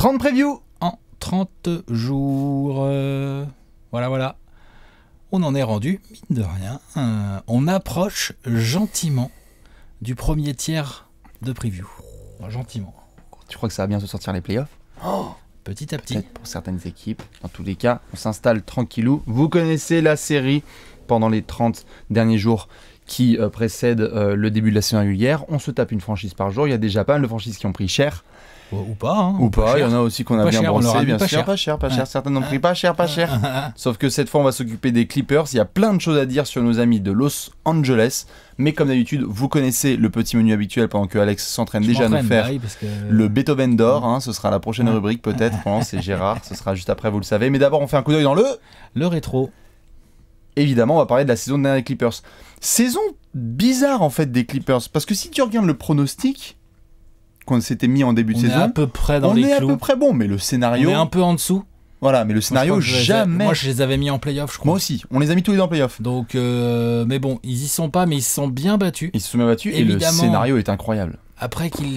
30 previews en 30 jours. Euh, voilà, voilà. On en est rendu, mine de rien. Euh, on approche gentiment du premier tiers de preview. gentiment. Tu crois que ça va bien se sortir les playoffs oh Petit à petit. Pour certaines équipes. Dans tous les cas, on s'installe tranquillou. Vous connaissez la série pendant les 30 derniers jours qui euh, précèdent le début de la saison régulière. On se tape une franchise par jour. Il y a déjà pas mal de franchises qui ont pris cher. Ou pas. Hein. ou pas, il y en a aussi qu'on a bien cher, brossé, bien pas sûr. Cher. Pas cher, pas cher, certains n'ont pris pas cher, pas cher. Sauf que cette fois, on va s'occuper des Clippers. Il y a plein de choses à dire sur nos amis de Los Angeles. Mais comme d'habitude, vous connaissez le petit menu habituel pendant que Alex s'entraîne déjà à nous faire bah le Beethoven d'or. Hein. ce sera la prochaine rubrique peut-être. c'est Gérard. Ce sera juste après, vous le savez. Mais d'abord, on fait un coup d'œil dans le... Le rétro. Évidemment, on va parler de la saison des Clippers. Saison bizarre en fait des Clippers. Parce que si tu regardes le pronostic on s'était mis en début de saison. On à peu près dans les clous. est à peu près bon, mais le scénario. On est un peu en dessous. Voilà, mais le scénario, jamais. Moi, je les avais mis en playoff, je crois. Moi aussi, on les a mis tous les deux en playoff. Donc, euh, mais bon, ils y sont pas, mais ils se sont bien battus. Ils se sont bien battus et le scénario est incroyable. Après qu'ils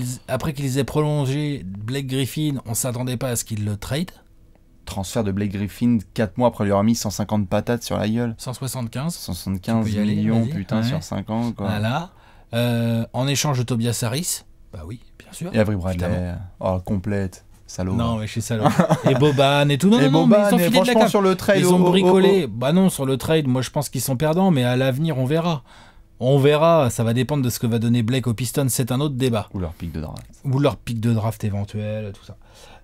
qu'ils aient prolongé Blake Griffin, on s'attendait pas à ce qu'ils le trade. Transfert de Blake Griffin, 4 mois après lui avoir mis 150 patates sur la gueule. 175. 175 millions, putain, sur 5 ans, quoi. Voilà. Euh, en échange de Tobias Harris, bah oui, et Avery Bradley. Oh, complète. Salaud. Non, mais chez Salaud. et Boban et tout. Non, et mais ils sont franchement, de la sur le trade. Ils ont oh, oh, bricolé. Oh, bah non, sur le trade, moi je pense qu'ils sont perdants, mais à l'avenir, on verra. On verra, ça va dépendre de ce que va donner Blake au piston c'est un autre débat. Ou leur pic de draft. Ou leur pic de draft éventuel, tout ça.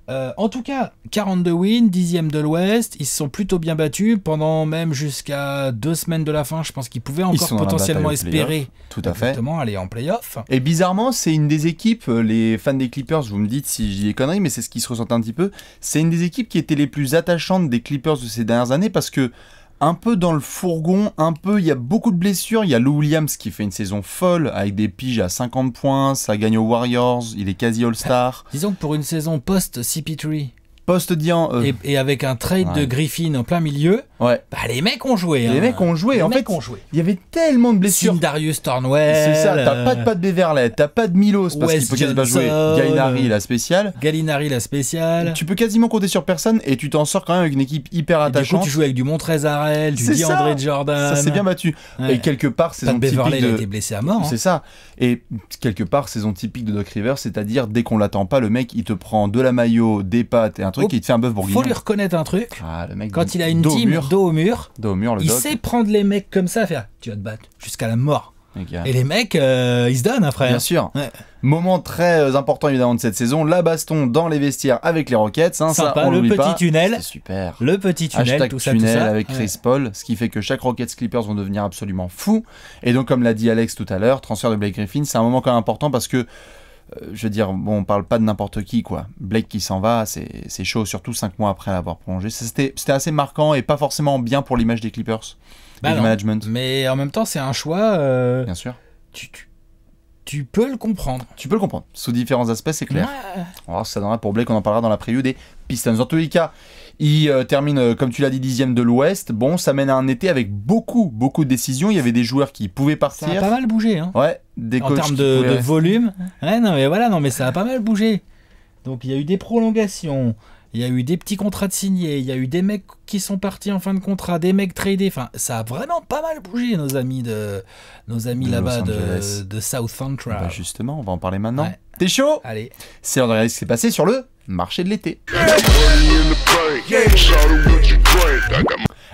Euh, en tout cas, 42 wins, 10 ème de l'Ouest. Ils se sont plutôt bien battus pendant même jusqu'à deux semaines de la fin. Je pense qu'ils pouvaient encore potentiellement espérer tout à fait. aller en playoff. Et bizarrement, c'est une des équipes, euh, les fans des Clippers, vous me dites si j'y ai conneries, mais c'est ce qui se ressent un petit peu. C'est une des équipes qui était les plus attachantes des Clippers de ces dernières années parce que un peu dans le fourgon, un peu, il y a beaucoup de blessures, il y a Lou Williams qui fait une saison folle avec des piges à 50 points, ça gagne aux Warriors, il est quasi All-Star. Disons que pour une saison post-CP3, post Dian euh, et, avec un trade de Griffin en plein milieu, Ouais. Bah, les mecs ont joué. Les hein. mecs ont joué. en fait, ont joué. Il y avait tellement de blessures. Darius Tornwell. C'est ça. T'as pas de euh, Pat Beverley, t'as pas de Milos parce qu'il peut quasiment jouer. Gallinari la spéciale. Gallinari la spéciale. Tu peux quasiment compter sur personne et tu t'en sors quand même avec une équipe hyper attachante. Et tu joues avec du Montrezarel, du André Jordan. Ça s'est bien battu. Et quelque part, saison Pat typique Beverley de... blessé à mort. Hein. C'est ça. Et quelque part, saison typique de Doc Rivers, c'est-à-dire dès qu'on l'attend pas, le mec il te prend de la maillot, des pattes et un truc, et oh, il te fait un bœuf bourguignon. Faut lui reconnaître un truc. Ah, le mec quand il a une team dos au mur. au mur le il sait prendre les mecs comme ça, faire tu vas te battre jusqu'à la mort. Et les mecs, euh, ils se donnent, après. Hein, Bien sûr. Moment très euh, important évidemment de cette saison, la baston dans les vestiaires avec les Rockets. Hein, le petit tunnel. Super. Le petit tunnel, tout tunnel avec Chris Paul, ce qui fait que chaque Rockets Clippers vont devenir absolument fou Et donc, comme l'a dit Alex tout à l'heure, transfert de Blake Griffin, c'est un moment quand même important parce que euh, je veux dire, bon, on parle pas de n'importe qui, quoi. Blake qui s'en va, c'est chaud, surtout 5 mois après l'avoir prolongé. C'était assez marquant et pas forcément bien pour l'image des Clippers bah du management. Mais en même temps, c'est un choix. Euh, bien sûr. Tu, peux le comprendre. Tu peux le comprendre. Sous différents aspects, c'est clair. On va ça donnera pour Blake, on en parlera dans la preview des Pistons. Dans tous les il euh, termine, euh, comme tu l'as dit, dixième de l'Ouest. Bon, ça mène à un été avec beaucoup, beaucoup de décisions. Il y avait des joueurs qui pouvaient partir. Ça a pas mal bougé. Hein. Ouais, des En termes de, volume. Ouais, non, mais voilà, non, mais ça a pas mal bougé. Donc il y a eu des prolongations. Il y a eu des petits contrats de signés, il y a eu des mecs qui sont partis en fin de contrat, des mecs tradés. Enfin, ça a vraiment pas mal bougé, nos amis de, nos amis là-bas de, South Central. Bah, justement, on va en parler maintenant. T'es chaud Allez. C'est en ce qui s'est passé sur le marché de l'été.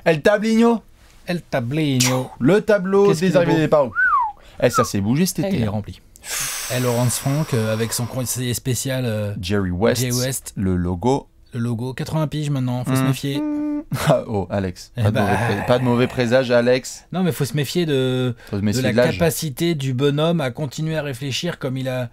El Tablino El Tablino. Le tableau des arrivées des eh, ça s'est bougé cet été. Eh, il est rempli. Et eh, Laurence Franck, euh, avec son conseiller spécial euh, Jerry, West, Jerry West, le logo. Le logo, 80 piges maintenant, faut se hmm. méfier. Ah, oh, Alex, bah, pas, de mauvais présage, Alex. Non, mais faut se méfier de, la capacité du bonhomme à continuer à réfléchir comme il a,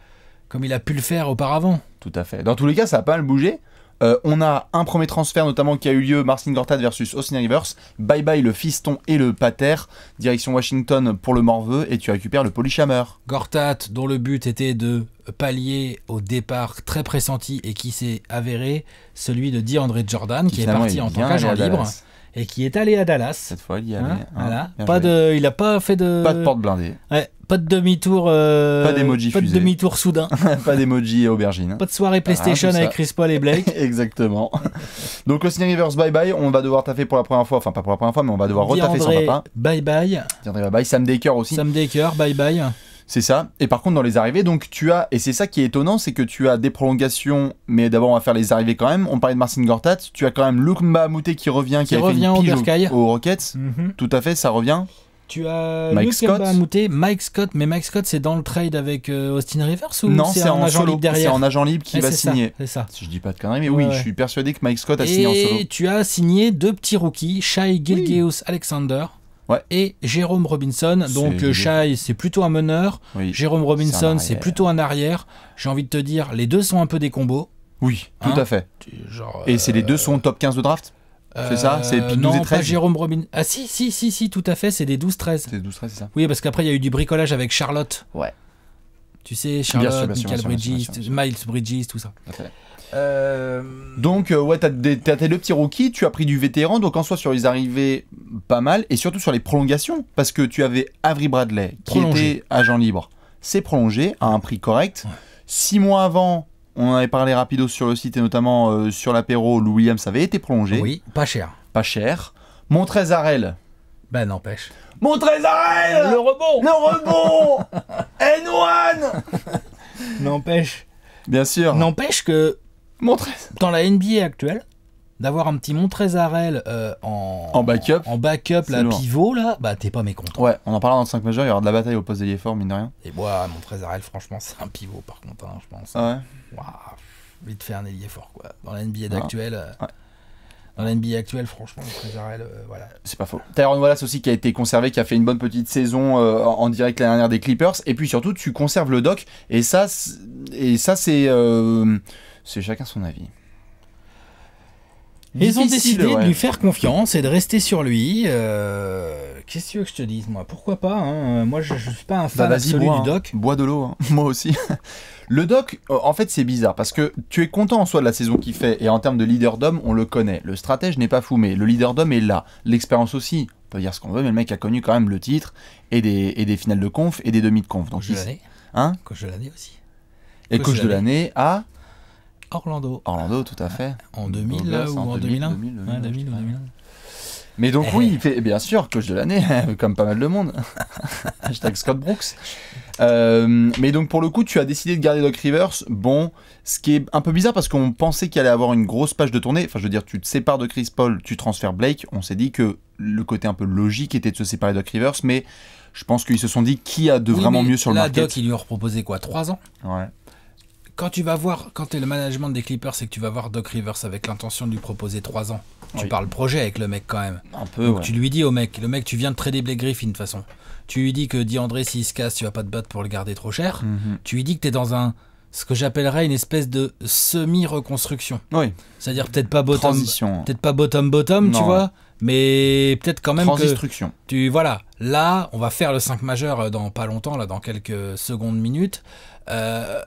comme il a pu le faire auparavant. Tout à fait. Dans tous les cas, ça a pas mal bougé. Euh, on a un premier transfert notamment qui a eu lieu, Marcin Gortat versus Austin Rivers. Bye bye le fiston et le pater. Direction Washington pour le Morveux et tu récupères le polychameur Gortat dont le but était de pallier au départ très pressenti et qui s'est avéré celui de DeAndre Jordan qui, est parti en tant qu'agent libre et qui est allé à Dallas. Cette fois, il y hein, Pas de, il n'a pas fait de. Pas de porte blindée. Ouais, pas de demi-tour. Euh, pas de demi-tour soudain. pas d'emoji et aubergine. Hein. Pas de soirée PlayStation avec Chris Paul et Blake. Exactement. Donc, Austin Rivers, bye bye. On va devoir taffer pour la première fois. Enfin, pas pour la première fois, mais on va devoir retaffer son papa. Bye bye. bye bye. Sam Decker aussi. Sam Decker, bye bye. C'est ça. Et par contre, dans les arrivées, donc tu as, et c'est ça qui est étonnant, c'est que tu as des prolongations, mais d'abord on va faire les arrivées quand même. On parlait de Marcin Gortat, tu as quand même Luke Mahamouté qui revient, qui, revient au, Rockets. Mhm. Tout à fait, ça revient. Tu as Mike Scott. Mike Scott, mais Mike Scott, c'est dans le trade avec euh, Austin Rivers ou non C'est en agent libre derrière. C'est en agent libre qui va signer. C'est ça. Si je dis pas de conneries, mais oui, je suis persuadé que Mike Scott a signé en solo. Et tu as signé deux petits rookies, Shai Gilgeous Alexander. et Jérôme Robinson. Donc Shai, c'est plutôt un meneur. Jérôme Robinson, c'est plutôt un arrière. J'ai envie de te dire, les deux sont un peu des combos. Oui, tout hein à fait. et c'est les deux euh, sont top 15 de draft c'est ça C'est 12 et 13 pas Jérôme Robin. Ah si, si, si, tout à fait, c'est des 12-13. C'est des 12-13, c'est ça Oui, parce qu'après, il y a eu du bricolage avec Charlotte. Ouais. Tu sais, Charlotte, Michael Bridges, Miles Bridges, tout ça. Euh... Donc, euh, ouais, t'as tes deux petits rookies, tu as pris du vétéran, donc en soi sur les arrivées, pas mal, et surtout sur les prolongations, parce que tu avais Avery Bradley, qui était agent libre. C'est prolongé à un prix correct. Six mois avant, on avait parlé rapido sur le site et notamment euh, sur l'apéro où Williams avait été prolongé. Oui, pas cher. Pas cher. Montrezarel. Ben n'empêche. Montrezarel Le rebond Le rebond N1 N'empêche. Bien sûr. N'empêche que Montrez. dans la NBA actuelle, d'avoir un petit Montrezarel euh, en, backup, en, backup la pivot, là, bah t'es pas mécontent. Ouais, on en parlera dans le 5 majeur, il y aura de la bataille au poste d'ailier fort, mine de rien. Et moi, Montrezarel, franchement, c'est un pivot par contre, hein, je pense. Ah ouais. Waouh, vite fait un ailier fort, quoi. Dans la NBA ah. euh, dans la NBA actuelle, franchement, Montrezarel, euh, voilà. C'est pas faux. Tyron Wallace aussi qui a été conservé, qui a fait une bonne petite saison en direct la dernière des Clippers. Et puis surtout, tu conserves le doc. Et ça, et ça c'est c'est chacun son avis. Ils ont décidé de lui faire confiance et de rester sur lui. Euh, qu'est-ce que tu veux que je te dise, moi Pourquoi pas hein, Moi, je, ne suis pas un bah, fan absolu du hein. doc. Bois de l'eau, hein, moi aussi. le doc, euh, en fait, c'est bizarre parce que tu es content en soi de la saison qu'il fait et en termes de leader d'homme, on le connaît. Le stratège n'est pas mais Le leader d'homme est là. L'expérience aussi. On peut dire ce qu'on veut, mais le mec a connu quand même le titre et des, et des finales de conf et des demi de conf. Donc, coach de l'année. Hein l'année aussi. Et coach, de l'année à Orlando. Orlando, tout à euh, fait. En 2000 ou en 2001 Mais donc eh. oui, il fait, bien sûr, coach de l'année, comme pas mal de monde. Hashtag Scott Brooks. Euh, mais donc pour le coup, tu as décidé de garder Doc Rivers. Bon, ce qui est un peu bizarre parce qu'on pensait qu'il allait avoir une grosse page de tournée. Enfin, je veux dire, tu te sépares de Chris Paul, tu transfères Blake. On s'est dit que le côté un peu logique était de se séparer de Doc Rivers, mais je pense qu'ils se sont dit qui a de vraiment mieux sur le market. Doc, il lui a proposé quoi 3 ans Ouais quand tu vas voir, quand tu es le management des Clippers et que tu vas voir Doc Rivers avec l'intention de lui proposer 3 ans, tu parles projet avec le mec quand même. Un peu. tu lui dis au mec, le mec, tu viens de trader Blake Griffin de toute façon. Tu lui dis que André s'il se casse, tu vas pas te battre pour le garder trop cher. Mhm. Tu lui dis que tu es dans un. Ce que j'appellerais une espèce de semi-reconstruction. Oui. C'est-à-dire peut-être pas bottom, peut-être pas bottom bottom, tu vois, mais peut-être quand même que tu voilà là on va faire le 5 majeur euh, dans pas longtemps là dans quelques secondes minutes euh,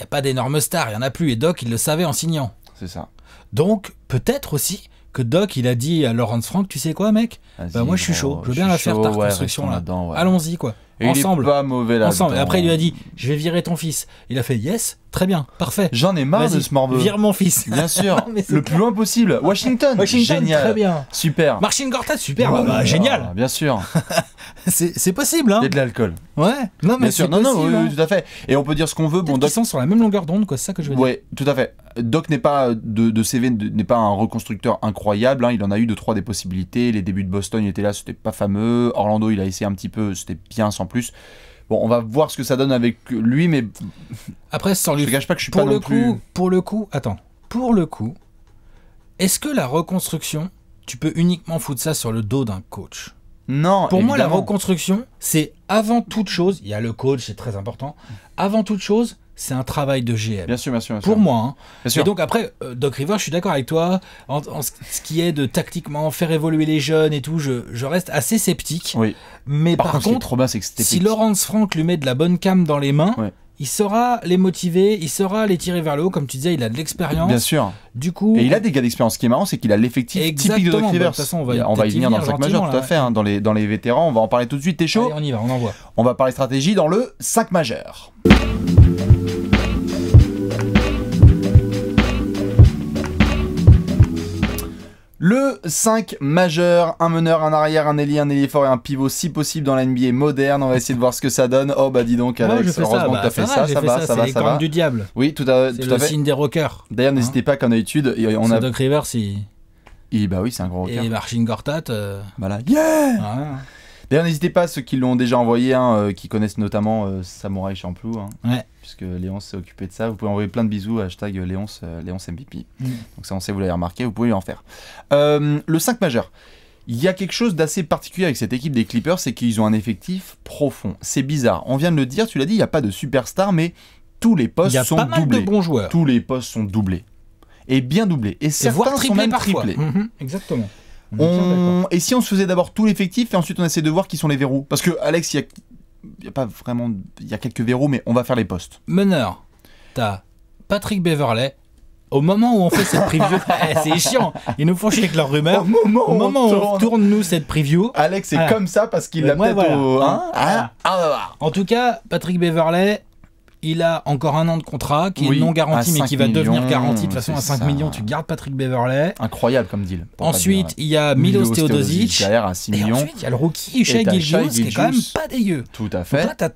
il n'y a pas d'énormes stars, il n'y en a plus. Et Doc, il le savait en signant. C'est ça. Donc, peut-être aussi que Doc, il a dit à Laurence Frank, tu sais quoi, mec Bah, moi, je suis chaud. Je veux bien la faire, ta reconstruction, là. Allons-y, quoi ensemble. Il est pas mauvais là. Ensemble. après, il lui a dit Je vais virer ton fils. Il a fait Yes, très bien, parfait. J'en ai marre de ce morveux. Vire mon fils. Bien sûr. le plus loin possible. Washington. Washington génial. Très bien. Super. Marcin Gortat, super. Bah, génial. Bien sûr. c'est possible. Hein. a de l'alcool. Ouais. Non, mais bien sûr. Non, possible, non, hein. tout à fait. Et on peut dire ce qu'on veut. Bon, Ils sont sur la même longueur d'onde, quoi. C'est ça que je veux dire. Oui, tout à fait. Doc n'est pas de, CV n'est pas un reconstructeur incroyable. Hein. Il en a eu de trois des possibilités. Les débuts de Boston, il était là, c'était pas fameux. Orlando, il a essayé un petit peu, c'était bien sans plus. Bon, on va voir ce que ça donne avec lui, mais après, sans lui, je pas que je suis pour pas le coup, Pour le coup, attends, pour le coup, est-ce que la reconstruction, tu peux uniquement foutre ça sur le dos d'un coach Non. Pour moi, la reconstruction, c'est avant toute chose. Il y a le coach, c'est très important. Avant toute chose, c'est un travail de GM. Bien sûr, bien sûr. Pour moi. Et hein. donc après, euh, Doc River, je suis d'accord avec toi. En, ce qui est de tactiquement faire évoluer les jeunes et tout, je, reste assez sceptique. Oui. Mais par, contre, c'est que si Laurence Franck lui met de la bonne cam dans les mains, il saura les motiver, il saura les tirer vers le haut, comme tu disais, il a de l'expérience. Bien sûr. Du coup. Et il a des gars d'expérience. Ce qui est marrant, c'est qu'il a l'effectif typique de Doc River bah, De toute façon, on va, y, venir dans le 5 majeur, tout à fait. Hein, dans, les, dans les vétérans, on va en parler tout de suite. T'es chaud On y va, on envoie. On va parler stratégie dans le 5 majeur. Le 5 majeur, un meneur, un arrière, un ailier, un ailier fort et un pivot si possible dans la NBA moderne. On va essayer de voir ce que ça donne. Oh bah dis donc Alex, heureusement que bah, t'as fait ça, ça, va, ça, va, ça, ça va. C'est du diable. Oui, tout à, tout le signe des rockers. D'ailleurs, hein n'hésitez pas qu'en d'habitude, on a Doc Rivers il... bah oui, c'est un gros rocker. Et Marcin Gortat Voilà. Euh, bah yeah. D'ailleurs, n'hésitez pas ceux qui l'ont déjà envoyé, hein, euh, qui connaissent notamment euh, Samouraï Champlou. Hein, puisque Léon s'est occupé de ça. Vous pouvez envoyer plein de bisous, hashtag Léonce, euh, Léonce MVP. Mm. Donc ça, on sait, vous l'avez remarqué, vous pouvez en faire. le 5 majeur. Il y a quelque chose d'assez particulier avec cette équipe des Clippers, c'est qu'ils ont un effectif profond. C'est bizarre. On vient de le dire, tu l'as dit, il n'y a pas de superstar, mais tous les postes sont pas mal doublés. De bons joueurs. Tous les postes sont doublés. Et bien doublés. Et, Et certains sont même triplés. Mhm, exactement. Et si on se faisait d'abord tout l'effectif et ensuite on essaie de voir qui sont les verrous Parce que Alex, il y a... pas vraiment. Il y a quelques verrous, mais on va faire les postes. Meneur, t'as Patrick Beverley. Au moment où on fait cette preview, c'est chiant. Ils nous font chier avec leurs rumeurs. Au moment, où on tourne nous cette preview, Alex est ah. comme ça parce qu'il l'a peut-être En tout cas, Patrick Beverley, il a encore un an de contrat qui est non garanti mais qui va devenir garanti de façon à 5 millions. Tu gardes Patrick Beverley. Incroyable comme deal. Ensuite, euh, il y a Milo Teodosic. à 6 millions. Et ensuite, il y a le rookie Shea Gilgius qui est quand même pas dégueu. Tout à fait. Donc là, tu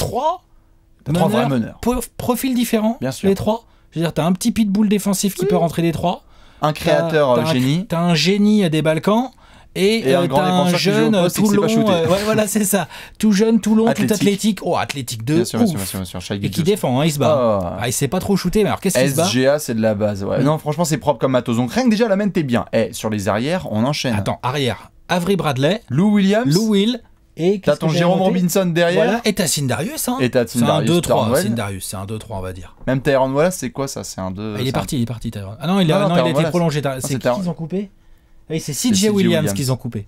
trois meneurs. Profils différents. Bien sûr. Les trois. Je veux dire, tu un petit pitbull défensif qui mmh. peut rentrer les trois. Un créateur euh, génie. T'as un génie à des Balkans. Et, un, euh, grand un jeune tout Toulon, euh, voilà c'est ça, tout jeune tout long, tout athlétique, oh athlétique 2 bien et qui défend, hein, il se bat. Oh. Ah, il sait pas trop shooter, mais alors qu'est-ce qu'il se bat SGA c'est de la base, ouais. Hmm. Non franchement c'est propre comme matos, donc rien que déjà la main t'es bien. et eh, sur les arrières on enchaîne. Attends arrière, Avery Bradley, Lou Williams, Lou Will. Et t'as ton Jérôme Robinson derrière. Et t'as Sindarius. Hein. Et t'as C'est un 2-3. Sindarius, c'est un 2-3, on va dire. Même Tyron Wallace, c'est quoi ça C'est un 2. Ah, il est, parti, il est parti, Tyrone. Ah non, il, a... non, été prolongé. C'est qui qu'ils ont coupé c'est CJ Williams, qu'ils ont coupé.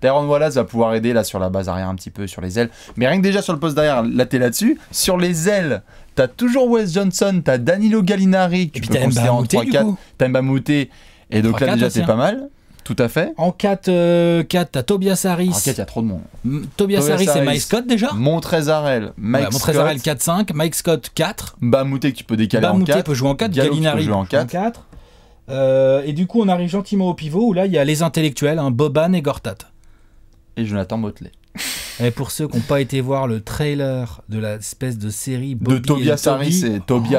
Tyron Wallace va pouvoir aider là sur la base arrière un petit peu, sur les ailes. Mais rien que déjà sur le poste derrière, là t'es là-dessus. Sur les ailes, t'as toujours Wes Johnson, t'as Danilo Gallinari, tu peux en 3-4. T'as Mbamute Et donc là déjà c'est hein. pas mal. Tout à fait. En 4, 4 euh, t'as Tobias Harris. En 4, il y a trop de monde. Tobias, Harris, et Mike Scott déjà. Montrezarel, Mike ouais, Montrezarel 4-5, Mike Scott 4. Bamouté que tu peux décaler en 4. peut jouer en 4, Gallinari peut jouer En 4. Euh, et du coup, on arrive gentiment au pivot où là, il y a les intellectuels, hein, Boban et Gortat. Et Jonathan Motley. Et pour ceux qui n'ont pas été voir le trailer de la l'espèce de série Bobby et Toby,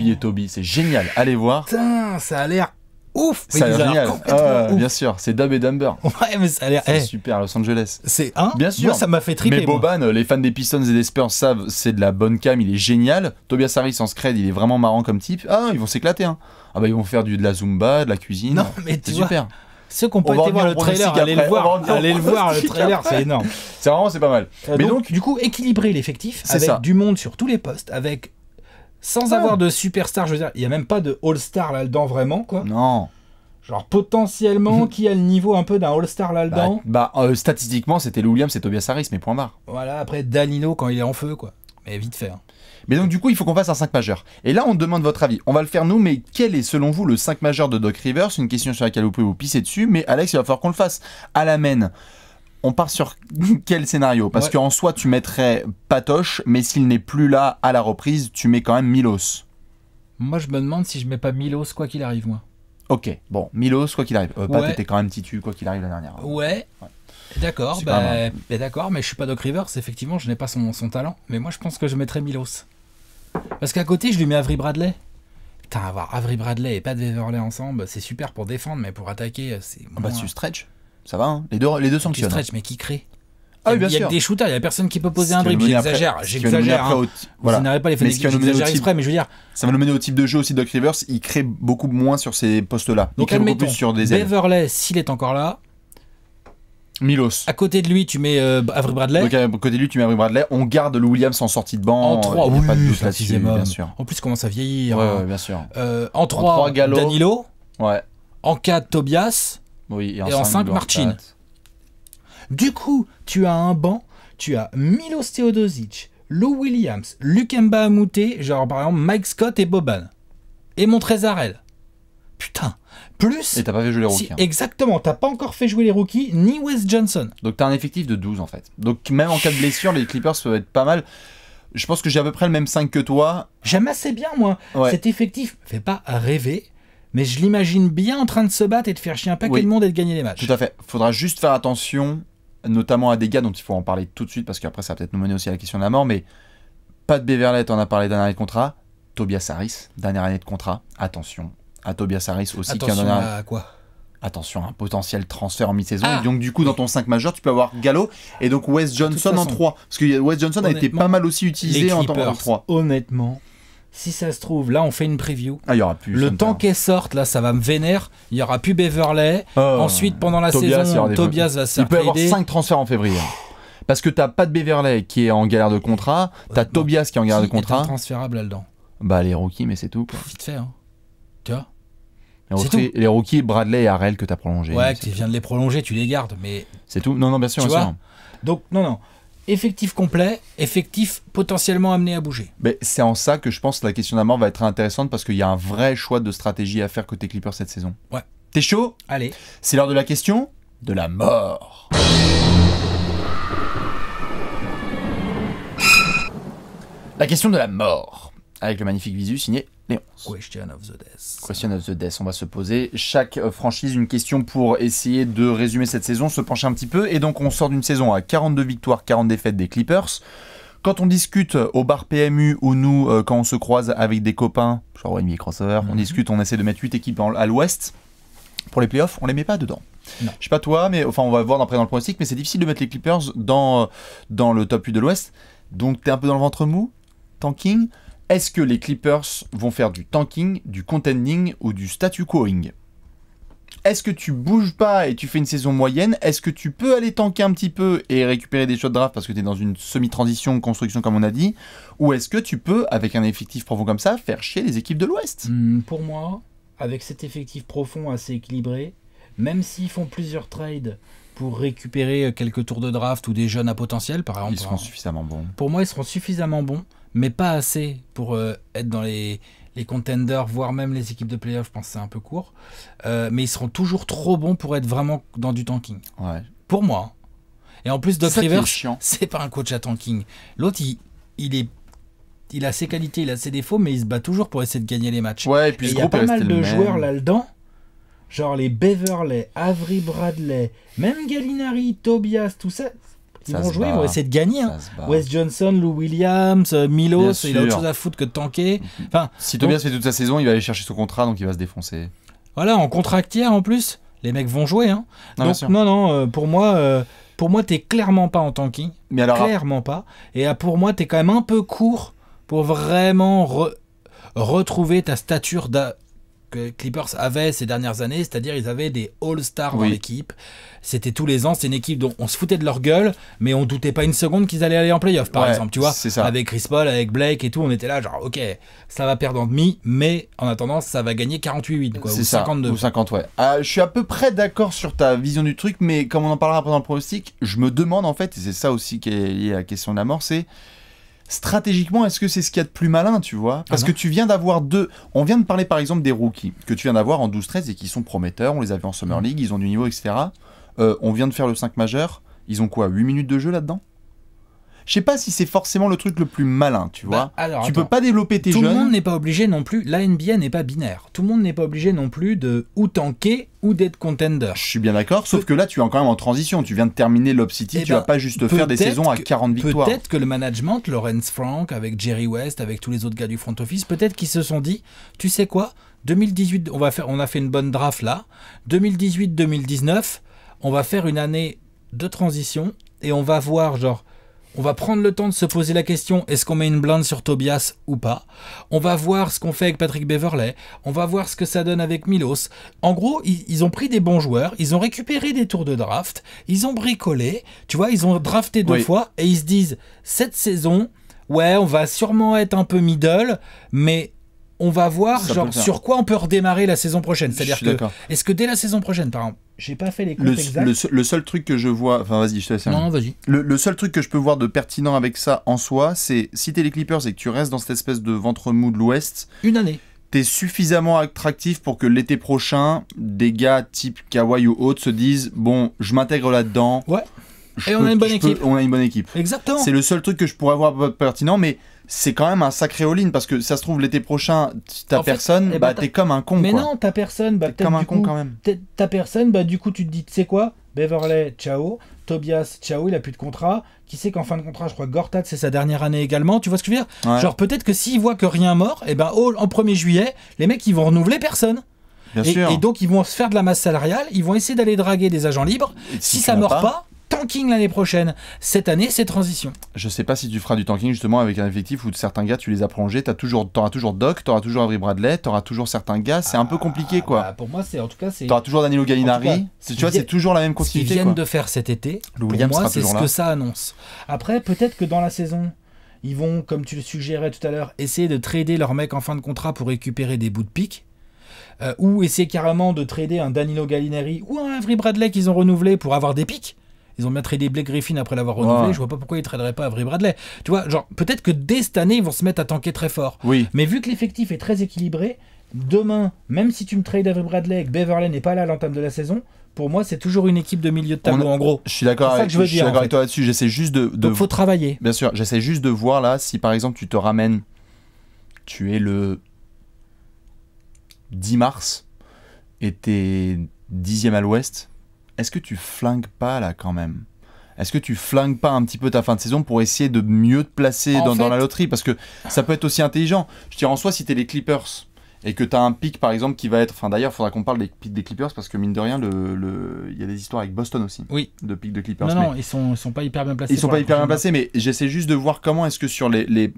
oh. et Toby, c'est génial, allez voir. ça a l'air ouf. Ça a l'air génial. Ah bien sûr, c'est Dab et Dumber. Ouais, mais ça a l'air. C'est eh. super, Los Angeles. C'est un. Hein. bien sûr. Moi, ça m'a fait triper. Mais Boban, les fans des Pistons et des Spurs savent, c'est de la bonne cam, il est génial. Tobias Harris en scred, il est vraiment marrant comme type. Ah, ils vont s'éclater. Hein. Ah bah ils vont faire du, de la zumba, de la cuisine. Non, mais c'est super. Ceux qui ont pas été voir le trailer, allez le voir, le voir, le trailer, c'est énorme. C'est vraiment, c'est pas mal. Mais donc, du coup, équilibrer l'effectif avec du monde sur tous les postes, avec sans avoir de superstar. Je veux dire, il n'y a même pas de all-star là-dedans vraiment, quoi. Non. Genre potentiellement qui a le niveau un peu d'un All-Star là-dedans Bah, bah euh, statistiquement c'était Lou c'est Tobias Harris mais point barre. Voilà, après Danilo quand il est en feu quoi. Mais vite fait. Hein. Mais donc du coup il faut qu'on fasse un 5 majeur. Et là on demande votre avis. On va le faire nous mais quel est selon vous le 5 majeur de Doc Rivers Une question sur laquelle vous pouvez vous pisser dessus mais Alex il va falloir qu'on le fasse. À la main on part sur quel scénario Parce qu'en soi, tu mettrais Patoche, mais s'il n'est plus là à la reprise, tu mets quand même Milos. Moi, je me demande si je mets pas Milos, quoi qu'il arrive, moi. Ok, bon, Milos, quoi qu'il arrive. Euh, Pat était quand même titu, quoi qu'il arrive la dernière. Ouais. D'accord, bah, bah, d'accord, mais je suis pas Doc Rivers, effectivement, je n'ai pas son, son, talent. Mais moi, je pense que je mettrais Milos. Parce qu'à côté, je lui mets Avery Bradley. Putain, avoir Avery Bradley et Pat Beverley ensemble, c'est super pour défendre, mais pour attaquer, c'est. Ah bah, on tu stretch ça va, hein. les, deux, les deux sanctionnent. Stretch, mais qui crée ah Il y a des shooters, il y a personne qui peut poser un dribble. J'exagère, j'exagère. Hein. Vous pas à les faire j'exagère exprès, mais je veux dire. Ça va nous mener au type de jeu aussi Doc Rivers. Il crée beaucoup moins sur ces postes-là. Donc, il crée plus sur des ailes. Beverley, s'il est encore là. Milos. À côté de lui, tu mets euh, Avery Bradley. à côté de lui, tu mets Avery Bradley. On garde le Williams en sortie de banc. En 3, oui, pas de doute là-dessus, bien sûr. En plus, commence à vieillir. Hein. Euh, en 3, en Danilo. En 4, Tobias. Oui, et en, 5, Martin. Du coup, tu as un banc, tu as Milos Teodosic, Lou Williams, Lukemba Mouté, genre par exemple Mike Scott et Boban. Et Montrezarel. Putain. Plus. Et t'as pas fait jouer les rookies. Hein. Exactement, t'as pas encore fait jouer les rookies, ni Wes Johnson. Donc t'as un effectif de 12 en fait. Donc même en cas de blessure, les Clippers peuvent être pas mal. Je pense que j'ai à peu près le même 5 que toi. J'aime assez bien moi. Cet effectif fait pas rêver mais je l'imagine bien en train de se battre et de faire chier un paquet de monde et de gagner les matchs. Tout à fait. Il Faudra juste faire attention, notamment à des gars dont il faut en parler tout de suite, parce qu'après, ça va peut-être nous mener aussi à la question de la mort, mais pas de Béverlette, on a parlé d'un année de contrat. Tobias Harris, dernière année de contrat. Attention à Tobias Harris aussi. Attention qui en a... à quoi Attention à un potentiel transfert en mi-saison. et ah. donc, du coup, dans ton 5 majeur, tu peux avoir Gallo et donc Wes Johnson en 3. Parce que Wes Johnson a été pas mal aussi utilisé en tant que 3. Honnêtement, si ça se trouve, là on fait une preview. Ah, il y aura plus. Le temps qu'elle sorte, là ça va me vénère. Il y aura plus Beverley. Oh. Ensuite, pendant la saison, Tobias va se Il peut y avoir 5 transferts en février. Parce que t'as pas de Beverley qui est en galère de contrat, t'as as Tobias qui est en galère de contrat. Est transférable là-dedans. Bah les rookies, mais c'est tout. Quoi. Vite fait, hein. Tu vois. Les, tout. les rookies, Bradley et Harrell que t'as prolongé. Ouais, tu viens de les prolonger, tu les gardes, mais. C'est tout. Non, non, bien sûr, bien sûr. Donc non, non effectif complet, effectif potentiellement amené à bouger. Mais c'est en ça que je pense que la question de la mort va être intéressante parce qu'il y a un vrai choix de stratégie à faire côté Clipper cette saison. Ouais. T'es chaud Allez. C'est l'heure de la question de la mort. La question de la mort, avec le magnifique visu signé Question of the Death. Question of the Death. On va se poser chaque euh, franchise une question pour essayer de résumer cette saison, se pencher un petit peu. Et donc, on sort d'une saison à 42 victoires, 40 défaites des Clippers. Quand on discute au bar PMU ou nous, euh, quand on se croise avec des copains, genre crossover, on mhm. discute, on essaie de mettre 8 équipes en, à l'ouest. Pour les playoffs, on les met pas dedans. Je sais pas toi, mais enfin, on va voir après dans le pronostic, mais c'est difficile de mettre les Clippers dans, euh, dans le top 8 de l'ouest. Donc, t'es un peu dans le ventre mou, tanking. Est-ce que les Clippers vont faire du tanking, du contending ou du statu quoing Est-ce que tu bouges pas et tu fais une saison moyenne Est-ce que tu peux aller tanker un petit peu et récupérer des shots draft parce que tu es dans une semi-transition, construction comme on a dit Ou est-ce que tu peux, avec un effectif profond comme ça, faire chier les équipes de l'Ouest hmm, Pour moi, avec cet effectif profond assez équilibré, même s'ils font plusieurs trades pour récupérer euh, quelques tours de draft ou des jeunes à potentiel, par exemple. Ils seront hein. suffisamment bons. Pour moi, ils seront suffisamment bons mais pas assez pour euh, être dans les, les contenders, voire même les équipes de playoffs je pense que c'est un peu court. Euh, mais ils seront toujours trop bons pour être vraiment dans du tanking. Ouais. Pour moi. Hein. Et en plus, Doc Rivers, c'est pas un coach à tanking. L'autre, il, est. Il a ses qualités, il a ses défauts, mais il se bat toujours pour essayer de gagner les matchs. Ouais, et puis il y a pas mal de joueurs là-dedans, genre les Beverley, Avery Bradley, même Gallinari, Tobias, tout ça. Ils vont jouer, ils vont essayer de gagner. Hein. Wes Johnson, Lou Williams, euh, Milos, il a autre chose à foutre que de tanker. Mhm. Enfin, si Tobias fait toute sa saison, il va aller chercher son contrat, donc il va se défoncer. Voilà, en contractière en plus, les mecs vont jouer. Hein. Non, donc, non, non, euh, pour moi, euh, pour moi, t'es clairement pas en tanking. Ah. clairement pas. Et ah, pour moi, t'es quand même un peu court pour vraiment retrouver ta stature Clippers avaient ces dernières années, c'est-à-dire ils avaient des All-Stars dans l'équipe. C'était tous les ans, c'est une équipe dont on se foutait de leur gueule, mais on doutait pas une seconde qu'ils allaient aller en playoff, par exemple, tu vois. Ça. Avec Chris Paul, avec Blake et tout, on était là, genre, ok, ça va perdre en demi, mais en attendant, ça va gagner 48-8, Ou 52. Ou 50, ouais. Euh, je suis à peu près d'accord sur ta vision du truc, mais comme on en parlera pendant le pronostic, je me demande en fait, et c'est ça aussi qui est lié à la question de la mort, c'est stratégiquement, est-ce que c'est ce qu'il y a de plus malin, tu vois Parce ah que tu viens d'avoir deux. On vient de parler par exemple des rookies que tu viens d'avoir en 12-13 et qui sont prometteurs. On les avait en Summer mm. League, ils ont du niveau, etc. Euh, on vient de faire le 5 majeur. Ils ont quoi 8 minutes de jeu là-dedans je sais pas si c'est forcément le truc le plus malin, tu vois. Bah, tu peux pas développer tes jeunes. Tout le monde n'est pas obligé non plus. La NBA n'est pas binaire. Tout le monde n'est pas obligé non plus de ou tanker ou d'être contender. Je suis bien d'accord, sauf que là tu es quand même en transition. Tu viens de terminer Lob City, eh tu vas ben, pas juste faire des saisons à 40 victoires. Peut-être que le management, Lawrence Frank, avec Jerry West, avec tous les autres gars du front office, peut-être qu'ils se sont dit, tu sais quoi, 2018, on va faire, on a fait une bonne draft là. 2018-2019, on va faire une année de transition et on va voir genre on va prendre le temps de se poser la question est-ce qu'on met une blinde sur Tobias ou pas On va voir ce qu'on fait avec Patrick Beverley. On va voir ce que ça donne avec Milos. En gros, ils, ont pris des bons joueurs, ils ont récupéré des tours de draft, ils ont bricolé. Tu vois, ils ont drafté deux fois et ils se disent cette saison, ouais, on va sûrement être un peu middle, mais on va voir genre, sur quoi on peut redémarrer la saison prochaine. C'est-à-dire que est-ce que dès la saison prochaine, par j'ai pas fait les comptes le, seul truc que je vois, enfin vas-y, Non, vas-y. Le, seul truc que je peux voir de pertinent avec ça en soi, c'est si t'es les Clippers et que tu restes dans cette espèce de ventre mou de l'Ouest. Une année. T'es suffisamment attractif pour que l'été prochain, des gars type Kawhi ou autre se disent bon, je m'intègre là-dedans. Ouais et on a une bonne équipe. on a une bonne équipe. Exactement. C'est le seul truc que je pourrais avoir pertinent, mais c'est quand même un sacré all-in parce que ça se trouve l'été prochain, t'as personne, eh ben, bah t'es comme un con. Mais non, t'as personne, bah t'es comme un con quand même. T'as personne, bah du coup tu te dis, tu sais quoi, Beverley, ciao. Tobias, ciao, il a plus de contrat. Qui sait qu'en fin de contrat, je crois que Gortat, c'est sa dernière année également. Tu vois ce que je veux dire Genre, peut-être que s'il voient que rien mort, et eh ben, en 1er juillet, les mecs, ils vont renouveler personne. et, donc, ils vont se faire de la masse salariale, ils vont essayer d'aller draguer des agents libres. Si, ça ne pas tanking l'année prochaine. Cette année, c'est transition. Je sais pas si tu feras du tanking justement avec un effectif où certains gars, tu les as prolongés T'as toujours, t'auras toujours Doc, t'auras toujours Avery Bradley, t'auras toujours certains gars. C'est un peu ah, compliqué quoi. Bah, pour moi, c'est en tout cas, c'est. T'auras toujours Danilo Gallinari. tu vois, c'est toujours la même continuité. Ce qu'ils viennent de faire cet été, pour moi, c'est ce que ça annonce. Après, peut-être que dans la saison, ils vont, comme tu le suggérais tout à l'heure, essayer de trader leur mec en fin de contrat pour récupérer des bouts de pique. Euh, ou essayer carrément de trader un Danilo Gallinari ou un Avery Bradley qu'ils ont renouvelé pour avoir des pics. Ils ont bien tradé Blake Griffin après l'avoir renouvelé. Je vois pas pourquoi ils traderaient pas Avery Bradley. Tu vois, genre, peut-être que dès cette année, ils vont se mettre à tanker très fort. Oui. Mais vu que l'effectif est très équilibré, demain, même si tu me trades Avery Bradley et que Beverly n'est pas là à l'entame de la saison, pour moi, c'est toujours une équipe de milieu de tableau, en gros. Je suis d'accord avec, je suis toi là-dessus. J'essaie juste de. faut travailler. Bien sûr, j'essaie juste de voir là si par exemple tu te ramènes. Tu es le 10 mars et t'es dixième à l'ouest est-ce que tu flingues pas là quand même est-ce que tu flingues pas un petit peu ta fin de saison pour essayer de mieux te placer dans, la loterie Parce que ça peut être aussi intelligent. Je tiens en soi si t'es les Clippers et que t'as un pic par exemple qui va être. Enfin d'ailleurs, faudra qu'on parle des pics des Clippers parce que mine de rien, il y a des histoires avec Boston aussi. Oui. De pics de Clippers. Non, non, ils, sont, sont pas hyper bien placés. Ils sont pas hyper bien placés, mais j'essaie juste de voir comment est-ce que sur les, les,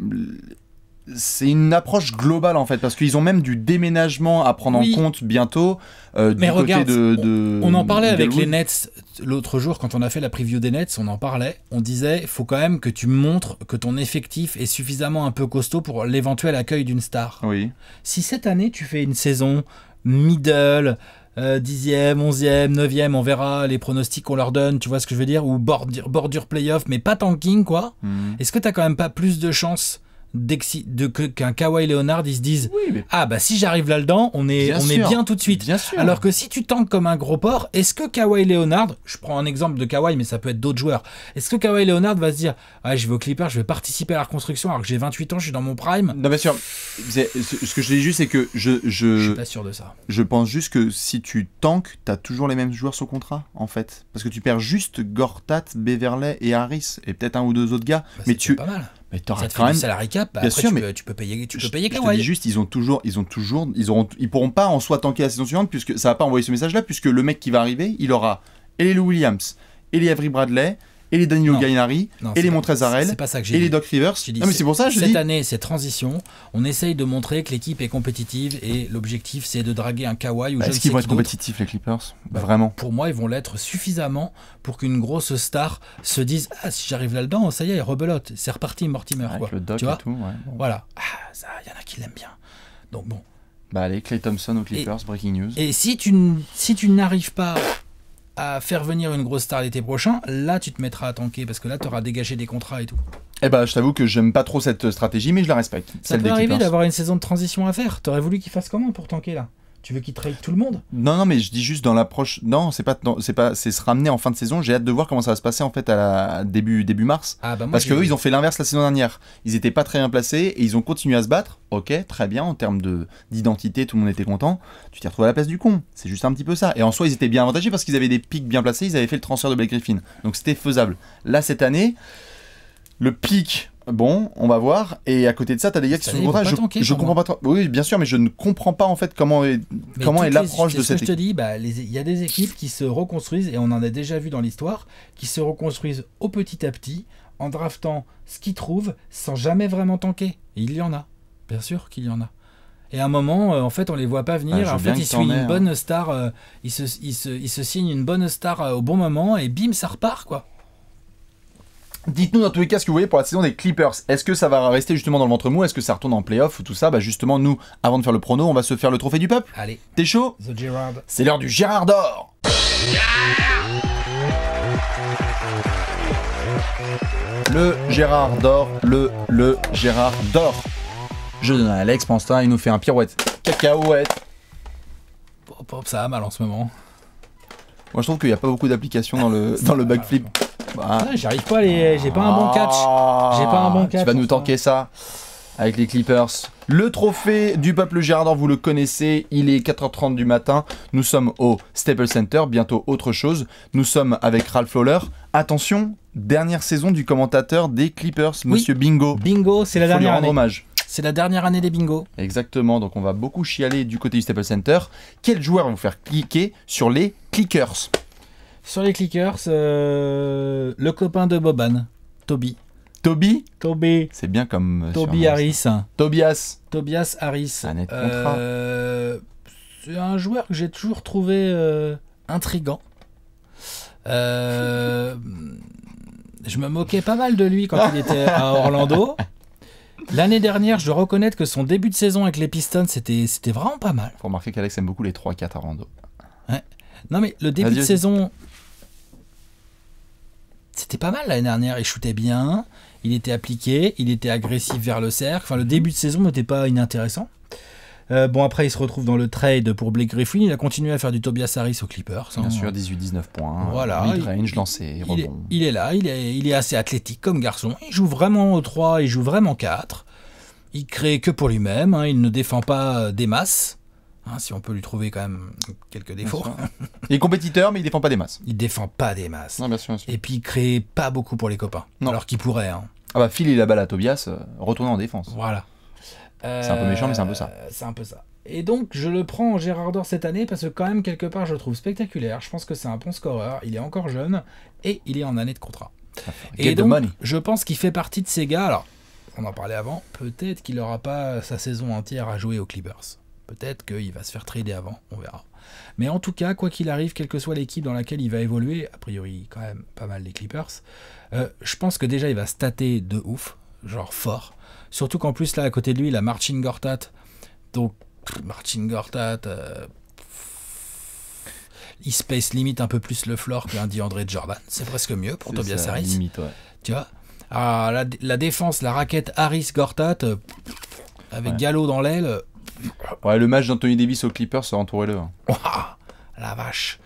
c'est une approche globale en fait, parce qu'ils ont même du déménagement à prendre en compte bientôt. Euh, mais regarde, de, on, en parlait avec les Nets l'autre jour quand on a fait la preview des Nets, on en parlait. On disait, faut quand même que tu montres que ton effectif est suffisamment un peu costaud pour l'éventuel accueil d'une star. Oui. Si cette année tu fais une saison middle, 10e, 11e, 9e, on verra les pronostics qu'on leur donne, tu vois ce que je veux dire, ou bordure, bordure playoff, mais pas tanking quoi. Mhm. Est-ce que tu t'as quand même pas plus de chances qu'un Kawhi Leonard, ils se disent Ah, bah si j'arrive là-dedans, on est bien, on est bien tout de suite. Alors que si tu tankes comme un gros porc, est-ce que Kawhi Leonard, je prends un exemple de Kawhi, mais ça peut être d'autres joueurs, est-ce que Kawhi Leonard va se dire Ah, je vais au Clipper, je vais participer à la reconstruction alors que j'ai 28 ans, je suis dans mon prime Non, bien sûr. Ce que je dis juste, c'est que je, je. Je suis pas sûr de ça. Je pense juste que si tu tankes, t'as toujours les mêmes joueurs sous contrat, en fait. Parce que tu perds juste Gortat, Beverley et Harris, et peut-être un ou deux autres gars. Bah, mais tu. Pas mal. Mais tu cap. Bah, après, sûr, tu peux, payer, tu peux payer juste, ils ont toujours, ils ont toujours, ils pourront pas en soi tanker la saison suivante puisque ça va pas envoyer ce message-là puisque le mec qui va arriver, il aura Ellie Williams, les Avery Bradley, et les Danilo Gallinari, et les Montrezarel, et les Doc Rivers. Non, mais c'est pour ça je Cette année, c'est transition. On essaye de montrer que l'équipe est compétitive et l'objectif, c'est de draguer un Kawhi ou bah, Est-ce qu'ils vont être compétitifs, les Clippers bah, Vraiment Pour moi, ils vont l'être suffisamment pour qu'une grosse star se dise Ah, si j'arrive là-dedans, ça y est, rebelote. C'est reparti, Mortimer. Avec quoi. le Doc tu et vois tout. Ouais, Voilà. Ah, il y en a qui l'aiment bien. Donc bon. Bah allez, Clay Thompson aux Clippers, breaking news. Et si tu, si tu n'arrives pas à faire venir une grosse star l'été prochain, là tu te mettras à tanker parce que là tu auras dégagé des contrats et tout. Eh ben, je t'avoue que j'aime pas trop cette euh, stratégie, mais je la respecte. Ça peut arriver hein. d'avoir une saison de transition à faire. T'aurais voulu qu'il fasse comment pour tanker là tu veux qu'il trade tout le monde Non, non, mais je dis juste dans l'approche. Non, c'est pas, c'est pas, c'est se ramener en fin de saison. J'ai hâte de voir comment ça va se passer en fait à la... début début mars. Ah, bah, parce que eux, ils ont fait l'inverse la saison dernière. Ils étaient pas très bien placés et ils ont continué à se battre. Ok, très bien en termes de d'identité, tout le monde était content. Tu t'es retrouvé à la place du con. C'est juste un petit peu ça. Et en soi, ils étaient bien avantagés parce qu'ils avaient des pics bien placés. Ils avaient fait le transfert de Blake Griffin, donc c'était faisable. Là cette année, le pic bon, on va voir. Et à côté de ça, as des gars qui sont Je, hein, comprends pas trop. Oui, bien sûr, mais je ne comprends pas en fait comment est, comment est l'approche de cette. Ce que je te dis, il bah, y a des équipes qui se reconstruisent et on en a déjà vu dans l'histoire, qui se reconstruisent au petit à petit en draftant ce qu'ils trouvent sans jamais vraiment tanker. Et il y en a, bien sûr qu'il y en a. Et à un moment, euh, en fait, on les voit pas venir. Bah, en fait, hein. euh, ils se, une bonne star, se, signent une bonne star euh, au bon moment et bim, ça repart quoi. Dites-nous dans tous les cas ce que vous voyez pour la saison des Clippers. Est-ce que ça va rester justement dans le ventre mou Est-ce que ça retourne en playoff ou tout ça Bah justement, nous, avant de faire le prono, on va se faire le trophée du peuple. Allez. T'es chaud C'est l'heure du Gérard d'or Le Gérard d'or, le, le Gérard d'or. Je donne à Alex, pense il nous fait un pirouette. Cacahuète. Pop, pop, ça a mal en ce moment. Moi je trouve qu'il n'y a pas beaucoup d'applications dans le, dans le backflip. Bah. J'arrive pas, les... j'ai pas un bon catch. Ah. J'ai pas un bon catch. Tu vas nous tanker ça avec les Clippers. Le trophée du peuple Gérardin, vous le connaissez, il est 4h30 du matin. Nous sommes au Staples Center, bientôt autre chose. Nous sommes avec Ralph Lawler. Attention, dernière saison du commentateur des Clippers, monsieur Bingo. Bingo, c'est la dernière. année. hommage. C'est la dernière année des Bingo. Exactement, donc on va beaucoup chialer du côté du Staples Center. Quel joueur va vous faire cliquer sur les clickers sur les clickers, euh, le copain de Boban, Toby. Toby Toby. C'est bien comme. Euh, Toby Harris. Tobias. Tobias Harris. Euh, c'est un joueur que j'ai toujours trouvé euh, intrigant. je me moquais pas mal de lui quand il était à Orlando. L'année dernière, je dois reconnaître que son début de saison avec les Pistons, c'était vraiment pas mal. Faut remarquer qu'Alex aime beaucoup les 3-4 à Orlando. Non mais le début de saison c'était pas mal l'année dernière. Il shootait bien, il était appliqué, il était agressif vers le cercle. Enfin, le mhm. début de saison n'était pas inintéressant. Euh, bon, après, il se retrouve dans le trade pour Blake Griffin. Il a continué à faire du Tobias Harris au Clippers. Hein. Bien sûr, 18-19 points. Hein. Voilà. lancé, il est, là, il est, il est assez athlétique comme garçon. Il joue vraiment au 3, il joue vraiment 4. Il crée que pour lui-même, hein. il ne défend pas des masses. Hein, si on peut lui trouver quand même quelques défauts. il est compétiteur, mais il défend pas des masses. Il défend pas des masses. Et puis il crée pas beaucoup pour les copains. Non. Alors qu'il pourrait. Hein. Ah bah filer la balle à Tobias, euh, retourner en défense. Voilà. C'est un peu méchant, mais c'est un peu ça. Euh, c'est un peu ça. Et donc, je le prends en Gérard d'Or cette année parce que, quand même, quelque part, je le trouve spectaculaire. Je pense que c'est un bon scoreur. Il est encore jeune et il est en année de contrat. Ah, et donc, money. je pense qu'il fait partie de ces gars. Alors, on en parlait avant. Peut-être qu'il n'aura pas sa saison entière à jouer aux Clippers. Peut-être qu'il va se faire trader avant, on verra. Mais en tout cas, quoi qu'il arrive, quelle que soit l'équipe dans laquelle il va évoluer, a priori quand même pas mal les Clippers, euh, je pense que déjà il va stater de ouf, genre fort. Surtout qu'en plus là à côté de lui, il a Martin Gortat. Donc Martin Gortat, euh, il space limite un peu plus le floor qu'un de Jordan. C'est presque mieux pour Tobias ça, Harris. Tu vois ah, la, défense, la raquette Harris-Gortat, euh, avec Gallo dans l'aile, Ouais, le match d'Anthony Davis aux Clippers, entouré le hein. la vache.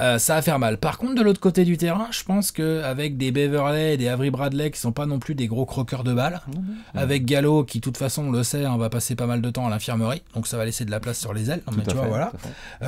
Euh, ça va faire mal. Par contre, de l'autre côté du terrain, je pense qu'avec des Beverley et des Avery Bradley qui sont pas non plus des gros croqueurs de balles, mhm. avec Gallo qui, de toute façon, on le sait, on hein, va passer pas mal de temps à l'infirmerie, donc ça va laisser de la place sur les ailes. voilà.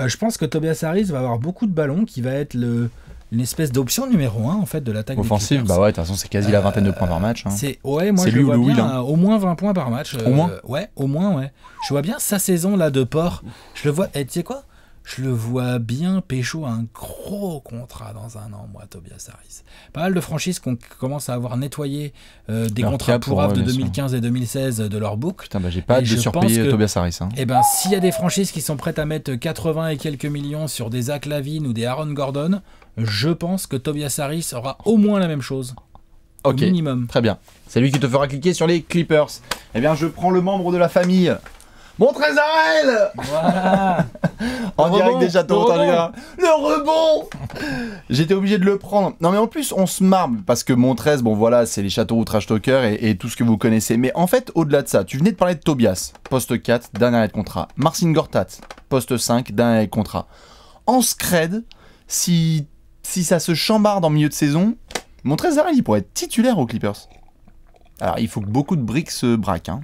je pense que Tobias Harris va avoir beaucoup de ballons qui va être le, une espèce d'option numéro 1 en fait de l'attaque offensive. Bah ouais, de toute façon, c'est quasi la euh, vingtaine de points par match. Hein. C'est ouais, moi je lui vois bien, hein. euh, au moins 20 points par match. Euh, au moins. Ouais, au moins ouais. Je vois bien sa saison là de Port. Je le vois. Et eh, tu sais quoi je le vois bien pécho un gros contrat dans un an, moi, Tobias Harris. Pas mal de franchises qu'on commence à avoir nettoyé des contrats pourrables de 2015 et 2016 de leur book. Putain, bah, j'ai pas de surpayer Tobias Harris. Hein. Eh ben, s'il y a des franchises qui sont prêtes à mettre 80 et quelques millions sur des Zach Lavin ou des Aaron Gordon, je pense que Tobias Harris aura au moins la même chose. Ok. Au minimum. Très bien. C'est lui qui te fera cliquer sur les Clippers. Eh bien, je prends le membre de la famille. Mon trésor Voilà En direct des châteaux, le rebond, hein. le rebond J'étais obligé de le prendre. Non mais en plus, on se marre, parce que mon bon voilà, c'est les châteaux ou trash talker et, tout ce que vous connaissez. Mais en fait, au-delà de ça, tu venais de parler de Tobias, poste 4, dernier arrêt de contrat. Marcin Gortat, poste 5, dernier arrêt de contrat. En scred, si si ça se chambarde en milieu de saison, Montrezl il pourrait être titulaire aux Clippers. Alors, il faut que beaucoup de briques se braquent. Hein.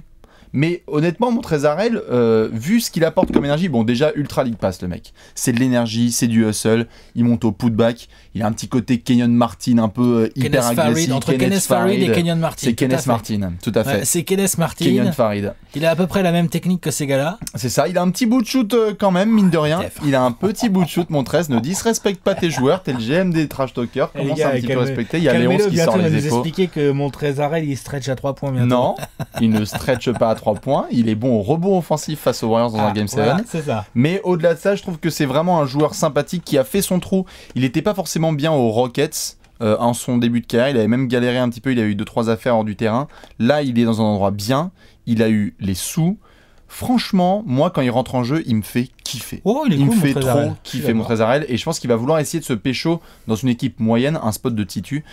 Mais honnêtement, mon euh, vu ce qu'il apporte comme énergie, bon, déjà Ultra League passe le mec. C'est de l'énergie, c'est du hustle. Il monte au putback. Il a un petit côté Kenyon Martin, un peu euh, hyper Kenneth agressif. Farid, entre Kenneth, Farid, et Kenyon Martin. C'est Kenneth Martin, tout à fait. c'est Martin. Farid. Il a à peu près la même technique que ces gars-là. C'est ça. Il a un petit bout de shoot euh, quand même, mine de rien. Il a un petit bout de shoot, Montrez. Ne disrespecte pas tes joueurs. T'es le GM des trash talkers. Commence à un petit peu respecter. Il y a Léon qui sort les épaules. expliquer que mon il stretch à 3 points Non, il ne stretch pas à 3 points. Il est bon au rebond offensif face aux Warriors dans un ah, Game 7. Mais au-delà de ça, je trouve que c'est vraiment un joueur sympathique qui a fait son trou. Il n'était pas forcément bien aux Rockets. Euh, en son début de carrière, il avait même galéré un petit peu, il a eu 2-3 affaires hors du terrain. Là, il est dans un endroit bien, il a eu les sous, franchement, moi, quand il rentre en jeu, il me fait kiffer. Oh, il, me fait trop kiffer Et je pense qu'il va vouloir essayer de se pécho dans une équipe moyenne, un spot de Titu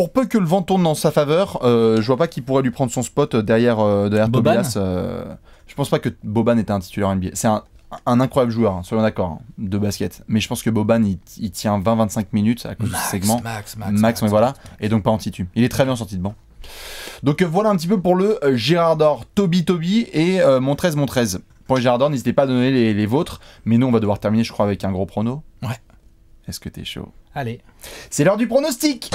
pour peu que le vent tourne en sa faveur, euh, je vois pas qui pourrait lui prendre son spot euh, derrière, euh, derrière Tobias. je pense pas que Boban était un titulaire NBA. C'est un, incroyable joueur, selon hein, soyons d'accord, hein, de basket. Mais je pense que Boban, il, tient 20-25 minutes à cause du segment. Max, max, max, voilà. Et donc pas en titu. Il est très bien sorti de banc. Donc voilà un petit peu pour le Gérard Girardor, Toby Toby et euh, Montrez. 13 Pour le Girardor, n'hésitez pas à donner les, vôtres. Mais nous, on va devoir terminer, je crois, avec un gros prono. Ouais. Est-ce que t'es chaud Allez. C'est l'heure du pronostic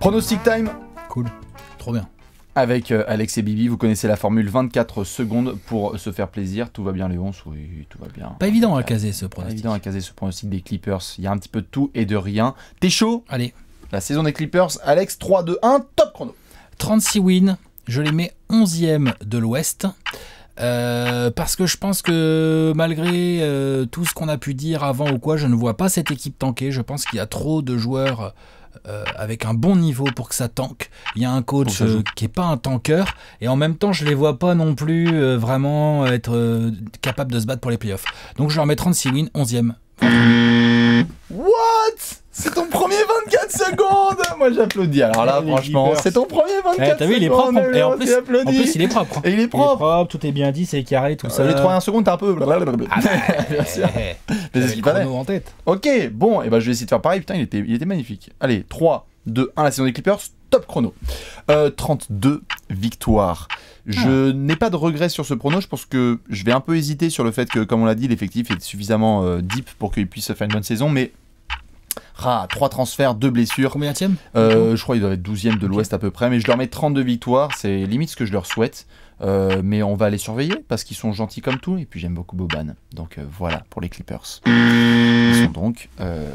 Pronostic time Cool. Trop bien. Avec euh, Alex et Bibi, vous connaissez la formule 24 secondes pour se faire plaisir. Tout va bien, Léon Oui, tout va bien. Pas évident à caser ce pronostic. Pas évident à caser ce pronostic des Clippers. Il y a un petit peu de tout et de rien. T'es chaud Allez. La saison des Clippers, Alex, 3, 2, 1, top chrono. 36 wins. Je les mets 11e de l'Ouest. Euh, parce que je pense que malgré euh, tout ce qu'on a pu dire avant ou quoi, je ne vois pas cette équipe tanker. Je pense qu'il y a trop de joueurs euh, avec un bon niveau pour que ça tanque. Il y a un coach qui n'est pas un tanker et en même temps je ne les vois pas non plus vraiment être capable de se battre pour les playoffs. Donc je leur mets 36 wins, 11e. C'est ton premier 24 secondes Moi j'applaudis. Alors là, franchement, c'est ton premier 24 eh, t'as vu, il est propre. Et en plus, il est propre. Hein. il est propre. tout est bien dit, c'est carré, tout euh, ça. Les 3 1 secondes t'as un peu. Ah, bah, blablabla. Eh, eh, c'est en tête. Ok, bon, et ben je vais essayer de faire pareil. Putain, il était, il était magnifique. Allez, 3, 2, 1, la saison des Clippers, top chrono. 32 euh, victoires. Je ah. n'ai pas de regrets sur ce prono. Je pense que je vais un peu hésiter sur le fait que, comme on l'a dit, l'effectif est suffisamment euh, deep pour qu'il puisse faire une bonne saison. Mais ah, 3 transferts, 2 blessures. Combien euh, Je crois qu'ils doivent être 12e de l'Ouest à peu près. Mais je leur mets 32 victoires. C'est limite ce que je leur souhaite. Euh, mais on va les surveiller parce qu'ils sont gentils comme tout. Et puis j'aime beaucoup Boban. Donc euh, voilà pour les Clippers. Ils sont donc euh,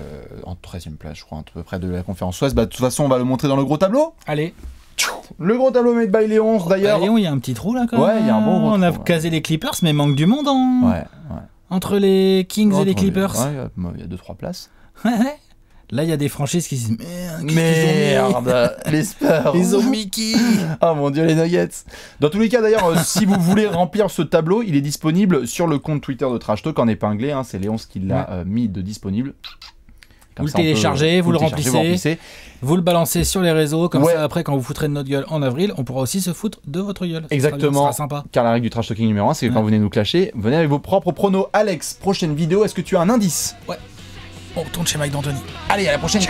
en 13e place, je crois, à peu près de la conférence Ouest. Bah, de toute façon, on va le montrer dans le gros tableau. Allez. Le gros tableau made by Léon, d'ailleurs. Léon, il y a un petit trou là quand même. Ouais, il y a un bon On a casé les Clippers, mais manque du monde. en hein. Ouais, ouais. Entre les Kings et les Clippers. il y a 2-3 places. Là, il y a des franchises qui se disent hein, Merde, les Spurs Ils ont Mickey Oh ah, mon dieu, les Nuggets Dans tous les cas, d'ailleurs, euh, si vous voulez remplir ce tableau, il est disponible sur le compte Twitter de Trash Talk en épinglé. Hein, C'est Léonce qui l'a euh, mis de disponible. vous le téléchargez, vous, le remplissez, vous le balancez sur les réseaux, comme ça après quand vous foutrez de notre gueule en avril, on pourra aussi se foutre de votre gueule. Exactement. sympa. Car la règle du trash talking numéro 1, c'est que quand vous venez nous clasher, venez avec vos propres pronos. Alex, prochaine vidéo, est-ce que tu as un indice Ouais on retourne chez Mike D'Antoni. Allez, à la prochaine,